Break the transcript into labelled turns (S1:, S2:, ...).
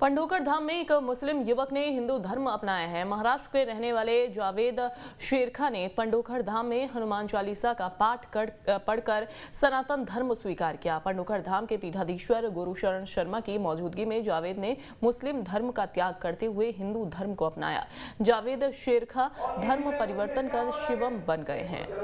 S1: पंडोकर धाम में एक मुस्लिम युवक ने हिंदू धर्म अपनाया है महाराष्ट्र के रहने वाले जावेद शेरखा ने पंडोकर धाम में हनुमान चालीसा का पाठ कर पढ़कर सनातन धर्म स्वीकार किया पंडोकर धाम के पीठाधीश्वर गुरुशरण शर्मा की मौजूदगी में जावेद ने मुस्लिम धर्म का त्याग करते हुए हिंदू धर्म को अपनाया जावेद शेरखा धर्म परिवर्तन कर शिवम बन गए हैं